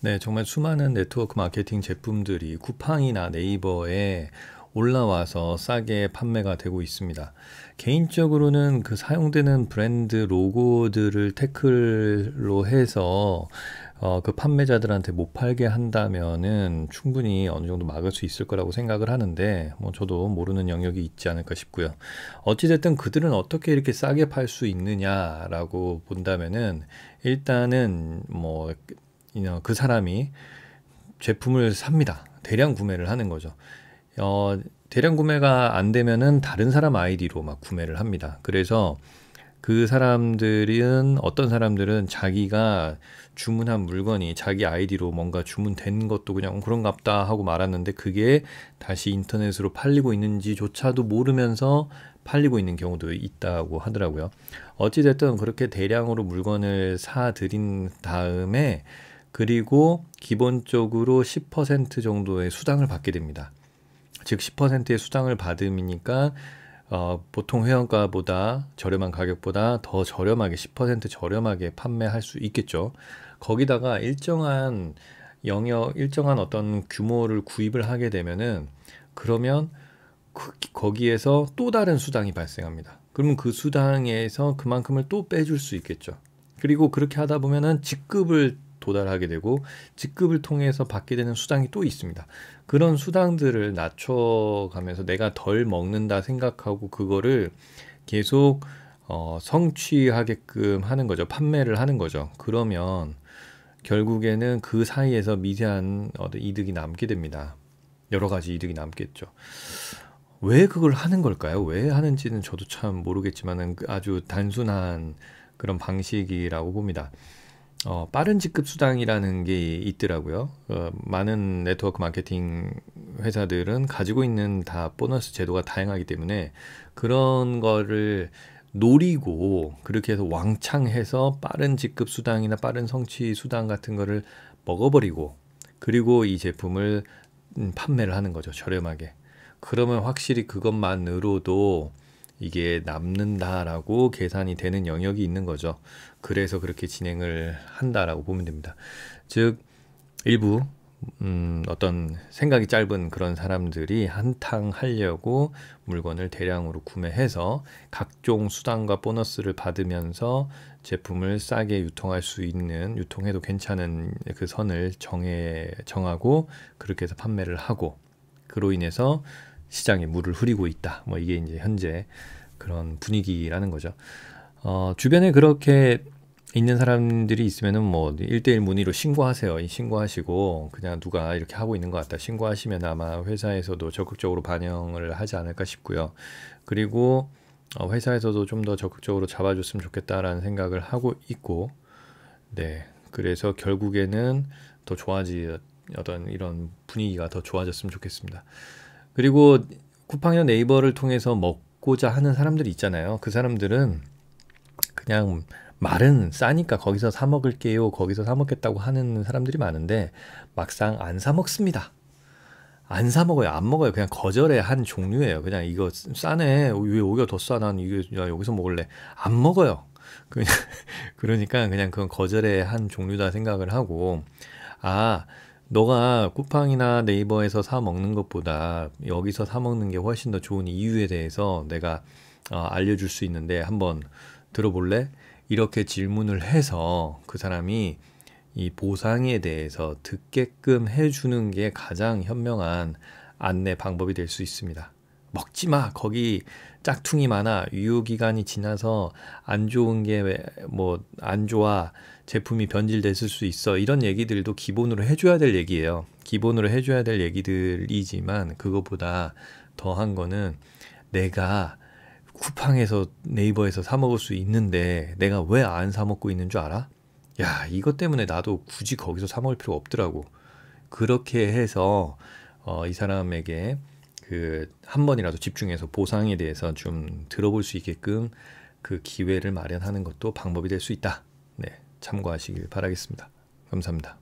네, 정말 수많은 네트워크 마케팅 제품들이 쿠팡이나 네이버에 올라와서 싸게 판매가 되고 있습니다. 개인적으로는 그 사용되는 브랜드 로고들을 태클로 해서 어, 그 판매자들한테 못 팔게 한다면은 충분히 어느 정도 막을 수 있을 거라고 생각을 하는데 뭐 저도 모르는 영역이 있지 않을까 싶고요. 어찌됐든 그들은 어떻게 이렇게 싸게 팔 수 있느냐라고 본다면은 일단은 뭐 어, 그 사람이 제품을 삽니다. 대량 구매를 하는 거죠. 어, 대량 구매가 안 되면은 다른 사람 아이디로 막 구매를 합니다. 그래서 그 사람들은 어떤 사람들은 자기가 주문한 물건이 자기 아이디로 뭔가 주문된 것도 그냥 그런갑다 하고 말았는데 그게 다시 인터넷으로 팔리고 있는지조차도 모르면서 팔리고 있는 경우도 있다고 하더라고요. 어찌됐든 그렇게 대량으로 물건을 사 드린 다음에 그리고 기본적으로 10% 정도의 수당을 받게 됩니다. 즉 10%의 수당을 받음이니까 어, 보통 회원가보다 저렴한 가격보다 더 저렴하게 10% 저렴하게 판매할 수 있겠죠. 거기다가 일정한 영역, 일정한 어떤 규모를 구입을 하게 되면은 그러면 그, 거기에서 또 다른 수당이 발생합니다. 그러면 그 수당에서 그만큼을 또 빼줄 수 있겠죠. 그리고 그렇게 하다 보면은 직급을 도달하게 되고 직급을 통해서 받게 되는 수당이 또 있습니다. 그런 수당들을 낮춰가면서 내가 덜 먹는다 생각하고 그거를 계속 어, 성취하게끔 하는 거죠. 판매를 하는 거죠. 그러면 결국에는 그 사이에서 미세한 어, 이득이 남게 됩니다. 여러 가지 이득이 남겠죠. 왜 그걸 하는 걸까요? 왜 하는지는 저도 참 모르겠지만 그 아주 단순한 그런 방식이라고 봅니다. 어, 빠른 직급 수당이라는 게 있더라고요. 어, 많은 네트워크 마케팅 회사들은 가지고 있는 다 보너스 제도가 다양하기 때문에 그런 거를 노리고 그렇게 해서 왕창 해서 빠른 직급 수당이나 빠른 성취 수당 같은 거를 먹어버리고 그리고 이 제품을 음, 판매를 하는 거죠 저렴하게 그러면 확실히 그것만으로도 이게 남는다라고 계산이 되는 영역이 있는 거죠. 그래서 그렇게 진행을 한다라고 보면 됩니다. 즉 일부 음, 어떤 생각이 짧은 그런 사람들이 한탕 하려고 물건을 대량으로 구매해서 각종 수당과 보너스를 받으면서 제품을 싸게 유통할 수 있는 유통해도 괜찮은 그 선을 정해 정하고 그렇게 해서 판매를 하고 그로 인해서 시장에 물을 흐리고 있다. 뭐 이게 이제 현재 그런 분위기라는 거죠. 어, 주변에 그렇게 있는 사람들이 있으면은 뭐일대일 문의로 신고하세요. 신고하시고 그냥 누가 이렇게 하고 있는 것 같다. 신고하시면 아마 회사에서도 적극적으로 반영을 하지 않을까 싶고요. 그리고 어, 회사에서도 좀 더 적극적으로 잡아줬으면 좋겠다라는 생각을 하고 있고, 네. 그래서 결국에는 더 좋아지 어떤 이런 분위기가 더 좋아졌으면 좋겠습니다. 그리고 쿠팡이나 네이버를 통해서 먹고자 하는 사람들이 있잖아요. 그 사람들은 그냥 말은 싸니까 거기서 사 먹을게요. 거기서 사 먹겠다고 하는 사람들이 많은데 막상 안 사 먹습니다. 안 사 먹어요. 안 먹어요. 그냥 거절의 한 종류예요. 그냥 이거 싸네. 왜 오히려 더 싸? 난 이게 야, 여기서 먹을래. 안 먹어요. 그냥 그러니까 그냥 그건 거절의 한 종류다 생각을 하고 아 너가 쿠팡이나 네이버에서 사 먹는 것보다 여기서 사 먹는 게 훨씬 더 좋은 이유에 대해서 내가 어, 알려줄 수 있는데 한번 들어볼래? 이렇게 질문을 해서 그 사람이 이 보상에 대해서 듣게끔 해주는 게 가장 현명한 안내 방법이 될 수 있습니다. 먹지 마. 거기 짝퉁이 많아. 유효 기간이 지나서 안 좋은 게 뭐 안 좋아. 제품이 변질됐을 수 있어. 이런 얘기들도 기본으로 해줘야 될 얘기예요. 기본으로 해줘야 될 얘기들이지만 그것보다 더 한 거는 내가 쿠팡에서 네이버에서 사 먹을 수 있는데 내가 왜 안 사 먹고 있는 줄 알아? 야 이것 때문에 나도 굳이 거기서 사 먹을 필요 없더라고. 그렇게 해서 어, 이 사람에게 그한 번이라도 집중해서 보상에 대해서 좀 들어볼 수 있게끔 그 기회를 마련하는 것도 방법이 될 수 있다. 네, 참고하시길 바라겠습니다. 감사합니다.